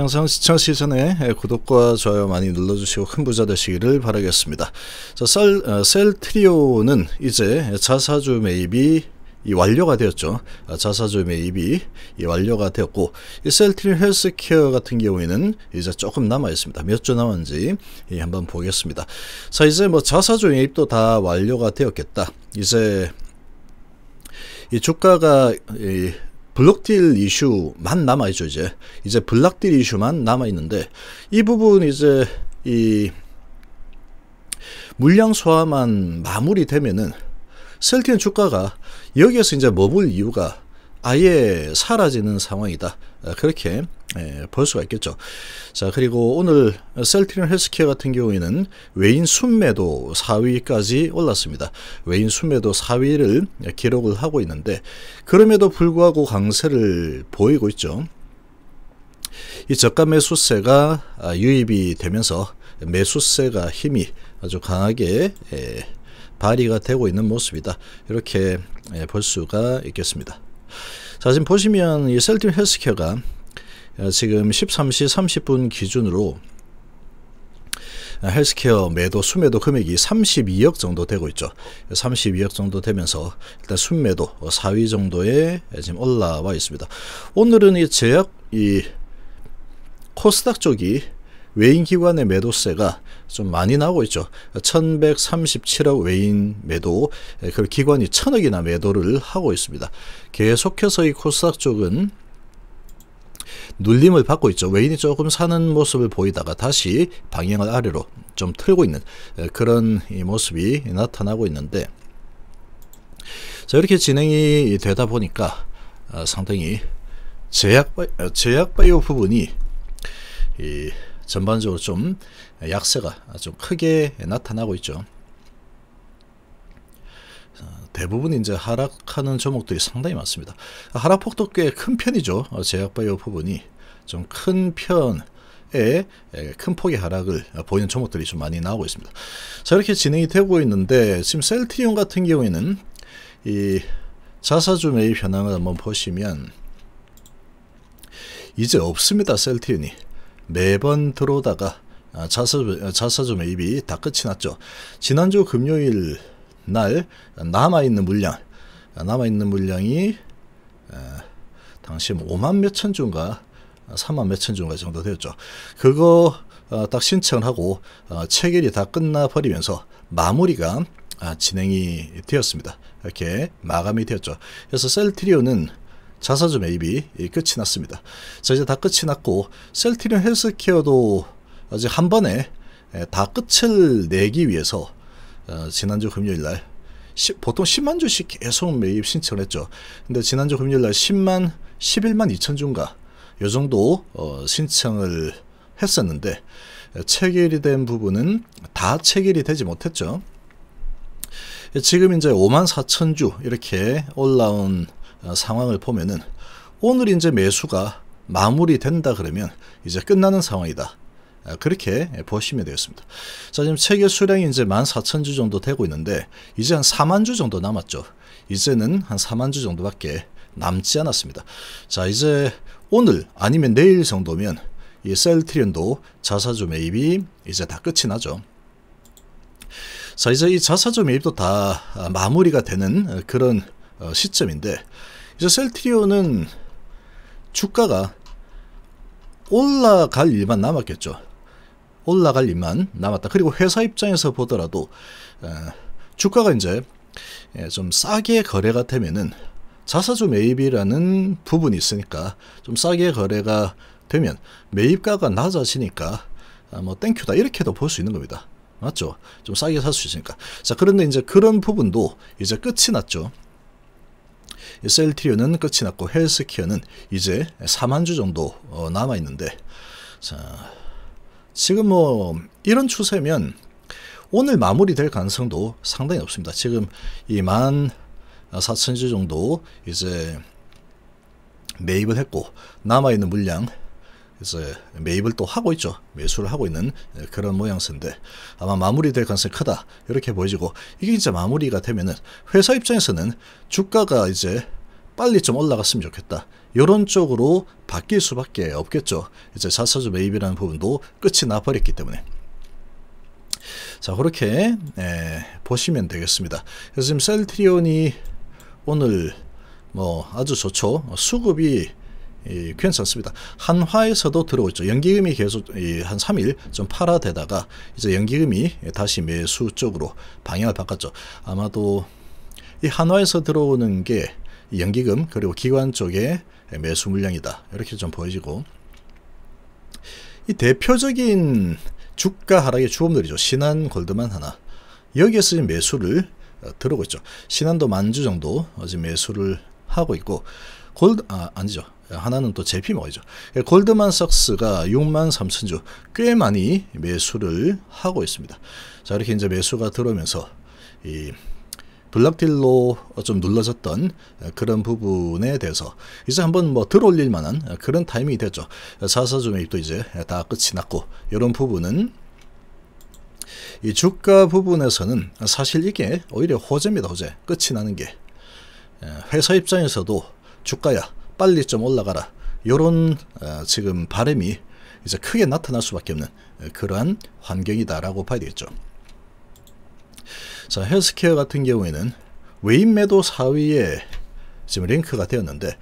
항상 시청시즌에 구독과 좋아요 많이 눌러주시고 큰 부자 되시기를 바라겠습니다. 자, 셀, 어, 셀 트리오는 이제 자사주 매입이 이 완료가 되었죠. 아, 자사주 매입이 이 완료가 되었고 이 셀트리 헬스케어 같은 경우에는 이제 조금 남아 있습니다. 몇 주 남았는지 한번 보겠습니다. 자 이제 뭐 자사주 매입도 다 완료가 되었겠다. 이제 이 주가가 이 블록딜 이슈만 남아있죠, 이제. 이제 블락딜 이슈만 남아있는데, 이 부분 이제, 이, 물량 소화만 마무리되면은, 셀틴 주가가 여기에서 이제 머물 뭐 이유가 아예 사라지는 상황이다. 어, 그렇게 예, 볼 수가 있겠죠. 자 그리고 오늘 셀트리온 헬스케어 같은 경우에는 외인 순매도 4위까지 올랐습니다. 외인 순매도 4위를 기록을 하고 있는데 그럼에도 불구하고 강세를 보이고 있죠. 이 저가 매수세가 아, 유입이 되면서 매수세가 힘이 아주 강하게 예, 발휘가 되고 있는 모습이다. 이렇게 예, 볼 수가 있겠습니다. 자, 지금 보시면 이셀팀 헬스케어가 어, 지금 13시 30분 기준으로 헬스케어 매도 순매도 금액이 32억 정도 되고 있죠. 32억 정도 되면서 일단 순매도 4위 정도에 지금 올라와 있습니다. 오늘은 이 제약 이 코스닥 쪽이 외인 기관의 매도세가 좀 많이 나오고 있죠. 1137억 외인 매도, 그 기관이 천억이나 매도를 하고 있습니다. 계속해서 이 코스닥 쪽은 눌림을 받고 있죠. 외인이 조금 사는 모습을 보이다가 다시 방향을 아래로 좀 틀고 있는 예, 그런 모습이 나타나고 있는데 자 이렇게 진행이 되다 보니까 아, 상당히 아, 제약 바이오 부분이 이 전반적으로 좀 약세가 좀 크게 나타나고 있죠. 어, 대부분 이제 하락하는 종목들이 상당히 많습니다. 하락폭도 꽤 큰 편이죠. 어, 제약바이오 부분이 좀 큰 편에 큰 폭의 하락을 보이는 종목들이 좀 많이 나오고 있습니다. 자 이렇게 진행이 되고 있는데 지금 셀트리온 같은 경우에는 이 자사주 매입 현황을 한번 보시면 이제 없습니다. 셀트리온이 매번 들어오다가 자사, 자사주 매입이 다 끝이 났죠. 지난주 금요일 날 남아있는 물량 아, 남아있는 물량이 아, 당시 5만 뭐 몇천 주인가 3만 아, 몇천 주인가 정도 되었죠. 그거 딱 신청하고 을 체결이 다 끝나버리면서 마무리가 진행이 되었습니다. 이렇게 마감이 되었죠. 그래서 셀트리온은 자사주 매입이 예, 끝이 났습니다. 자 이제 다 끝이 났고 셀티리온 헬스케어도 아직 한 번에 예, 다 끝을 내기 위해서 어, 지난주 금요일날 보통 10만 주씩 계속 매입 신청을 했죠. 근데 지난주 금요일날 10만 11만 2천 주인가 요 정도 어, 신청을 했었는데 어, 체결이 된 부분은 다 체결이 되지 못했죠. 예, 지금 이제 5만 4천 주 이렇게 올라온 어, 상황을 보면은 오늘 이제 매수가 마무리된다 그러면 이제 끝나는 상황이다. 어, 그렇게 보시면 되겠습니다. 자, 지금 체결 수량이 이제 14,000주 정도 되고 있는데 이제 한 4만 주 정도 남았죠. 이제는 한 4만 주 정도밖에 남지 않았습니다. 자, 이제 오늘 아니면 내일 정도면 이 셀트리온도 자사주 매입이 이제 다 끝이 나죠. 자, 이제 이 자사주 매입도 다 마무리가 되는 그런 어, 시점인데 이제 셀트리온은 주가가 올라갈 일만 남았겠죠. 올라갈 일만 남았다. 그리고 회사 입장에서 보더라도 어, 주가가 이제 예, 좀 싸게 거래가 되면은 자사주 매입이라는 부분이 있으니까 좀 싸게 거래가 되면 매입가가 낮아지니까 아, 뭐 땡큐다 이렇게도 볼 수 있는 겁니다. 맞죠? 좀 싸게 살 수 있으니까. 자, 그런데 이제 그런 부분도 이제 끝이 났죠. 셀트리온은 끝이 났고 헬스케어는 이제 4만 주 정도 어, 남아 있는데 자, 지금 뭐 이런 추세면 오늘 마무리될 가능성도 상당히 높습니다. 지금 이만 4천 주 정도 이제 매입을 했고 남아 있는 물량 그래서 매입을 또 하고 있죠. 매수를 하고 있는 그런 모양새인데 아마 마무리될 가능성이 크다. 이렇게 보여지고 이게 이제 마무리가 되면은 회사 입장에서는 주가가 이제 빨리 좀 올라갔으면 좋겠다. 이런 쪽으로 바뀔 수밖에 없겠죠. 이제 사사주 매입이라는 부분도 끝이 나버렸기 때문에. 자 그렇게 에, 보시면 되겠습니다. 그래서 지금 셀트리온이 오늘 뭐 아주 좋죠. 수급이 이, 예, 괜찮습니다. 한화에서도 들어오죠. 연기금이 계속 이, 예, 한 3일 좀 팔아대다가 이제 연기금이 다시 매수 쪽으로 방향을 바꿨죠. 아마도 이 한화에서 들어오는 게 연기금 그리고 기관 쪽의 매수 물량이다. 이렇게 좀 보여지고 이 대표적인 주가 하락의 주범들이죠. 신한 골드만 하나. 여기에서 지금 매수를 어, 들어오고 있죠. 신한도 만주 정도 지금 매수를 하고 있고 골드 아 아니죠. 예, 하나는 또 제피 먹이죠. 예, 골드만삭스가 6만 3천 주, 꽤 많이 매수를 하고 있습니다. 자, 이렇게 이제 매수가 들어오면서 이 블락딜로 좀 눌러졌던 예, 그런 부분에 대해서 이제 한번 뭐 들어올릴 만한 그런 타이밍이 됐죠. 사사주 매입도 이제 다 끝이 났고 이런 부분은 이 주가 부분에서는 사실 이게 오히려 호재입니다. 호재. 끝이 나는 게 회사 입장에서도 주가야 빨리 좀 올라가라. 요런 어, 지금 바램이 이제 크게 나타날 수밖에 없는 어, 그러한 환경이다라고 봐야 되겠죠. 자, 헬스케어 같은 경우에는 외인 매도 4위에 지금 랭크가 되었는데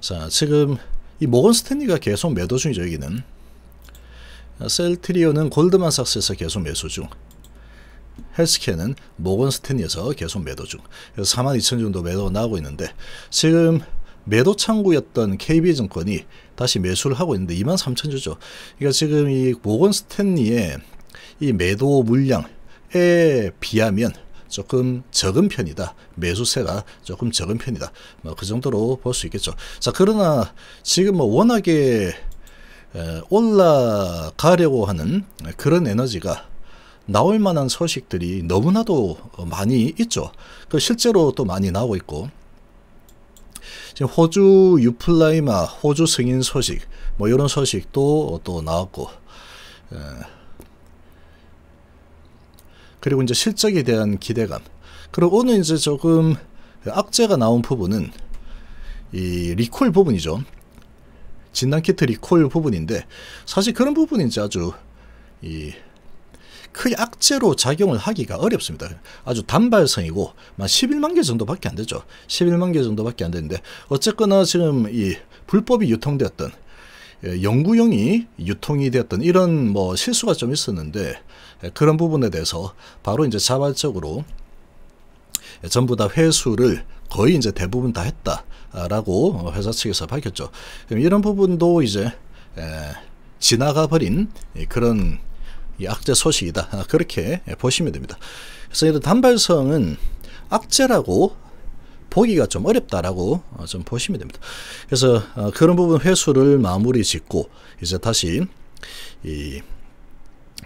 자, 지금 이 모건 스탠리가 계속 매도 중이죠, 여기는. 어, 셀트리오는 골드만삭스에서 계속 매수 중. 헬스케어는 모건 스탠리에서 계속 매도 중. 그래서 42,000 정도 매도가 나오고 있는데 지금 매도 창구였던 KB증권이 다시 매수를 하고 있는데 2만 3천 주죠. 그러니까 지금 이 모건 스탠리의 이 매도 물량에 비하면 조금 적은 편이다. 매수세가 조금 적은 편이다. 뭐 그 정도로 볼 수 있겠죠. 자 그러나 지금 뭐 워낙에 올라가려고 하는 그런 에너지가 나올 만한 소식들이 너무나도 많이 있죠. 그 실제로 또 많이 나오고 있고 지금 호주 유플라이마 호주 승인 소식 뭐 이런 소식도 또 나왔고 예. 그리고 이제 실적에 대한 기대감 그리고 오늘 이제 조금 악재가 나온 부분은 이 리콜 부분이죠 진단키트 리콜 부분인데 사실 그런 부분이 이제 아주 이 크게 그 악재로 작용을 하기가 어렵습니다. 아주 단발성이고 만 11만 개 정도밖에 안 되죠. 11만 개 정도밖에 안 되는데 어쨌거나 지금 이 불법이 유통되었던 연구용이 예, 유통이 되었던 이런 뭐 실수가 좀 있었는데 예, 그런 부분에 대해서 바로 이제 자발적으로 예, 전부 다 회수를 거의 이제 대부분 다 했다라고 회사 측에서 밝혔죠. 그럼 이런 부분도 이제 지나가 버린 그런 이 악재 소식이다. 아, 그렇게 보시면 됩니다. 그래서 이런 단발성은 악재라고 보기가 좀 어렵다라고 어, 좀 보시면 됩니다. 그래서 어, 그런 부분 회수를 마무리 짓고 이제 다시 이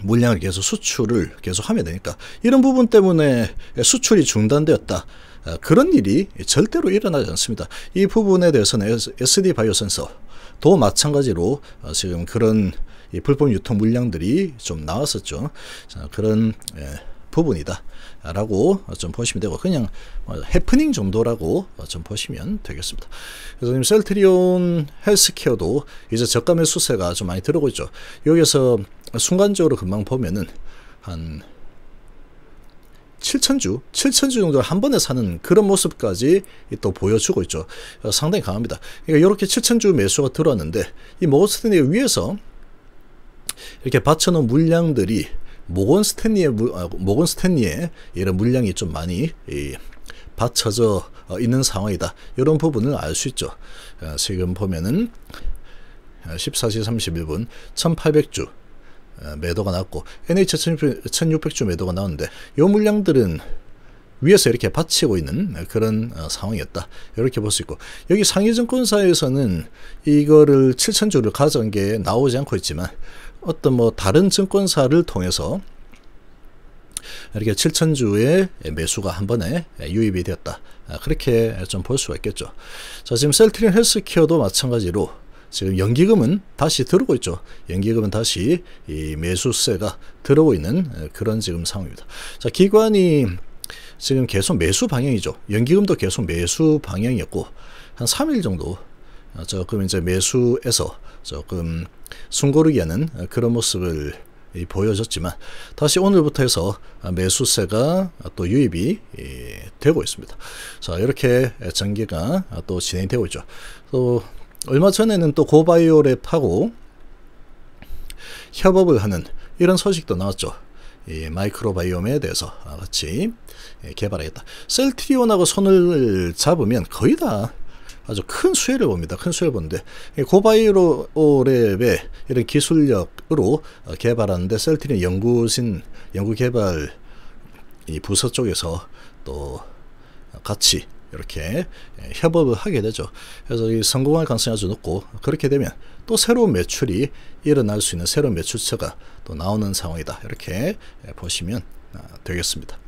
물량을 계속 수출을 계속 하면 되니까 이런 부분 때문에 수출이 중단되었다. 어, 그런 일이 절대로 일어나지 않습니다. 이 부분에 대해서는 SD 바이오 센서도 마찬가지로 지금 그런 이 불법 유통 물량들이 좀 나왔었죠. 자, 그런 예, 부분이다. 라고 좀 보시면 되고 그냥 뭐 해프닝 정도라고 좀 보시면 되겠습니다. 그래서 지금 셀트리온 헬스케어도 이제 저가 매수세가 좀 많이 들어오고 있죠. 여기서 순간적으로 금방 보면은 한 7천주, 7천주 정도 한 번에 사는 그런 모습까지 또 보여주고 있죠. 어, 상당히 강합니다. 그러니까 이렇게 7천주 매수가 들어왔는데 이 모스턴이 위에서 이렇게 받쳐놓은 물량들이 모건 스탠리의 아, 모건 스탠리의 이런 물량이 좀 많이 이, 받쳐져 어, 있는 상황이다. 이런 부분을 알 수 있죠. 어, 지금 보면은 14시 31분 1800주 매도가 났고 NH 1600주 매도가 나왔는데이 물량들은 위에서 이렇게 받치고 있는 어, 그런 상황이었다. 이렇게 볼 수 있고 여기 상위증권사에서는 이거를 7000주를 가져온 게 나오지 않고 있지만 어떤 뭐 다른 증권사를 통해서 이렇게 7천주의 매수가 한 번에 유입이 되었다. 아, 그렇게 좀 볼 수가 있겠죠. 자, 지금 셀트린 헬스케어도 마찬가지로 지금 연기금은 다시 들어오고 있죠. 연기금은 다시 이 매수세가 들어오고 있는 그런 지금 상황입니다. 자, 기관이 지금 계속 매수 방향이죠. 연기금도 계속 매수 방향이었고 한 3일 정도 어, 조금 이제 매수에서 조금 숨고르기 하는 그런 모습을 보여줬지만 다시 오늘부터 해서 매수세가 또 유입이 예, 되고 있습니다. 자 이렇게 전개가 또 진행되고 있죠. 또 얼마 전에는 또 고바이오랩하고 협업을 하는 이런 소식도 나왔죠. 이 마이크로바이옴에 대해서 같이 예, 개발하겠다. 셀트리온하고 손을 잡으면 거의 다 아주 큰 수혜를 봅니다. 큰 수혜를 보는데 고바이로랩의 이런 기술력으로 어, 개발하는데 셀틴의 연구진 연구개발 이 부서 쪽에서 또 같이 이렇게 예, 협업을 하게 되죠. 그래서 이 성공할 가능성이 아주 높고 그렇게 되면 또 새로운 매출이 일어날 수 있는 새로운 매출처가 또 나오는 상황이다. 이렇게 예, 보시면 아, 되겠습니다.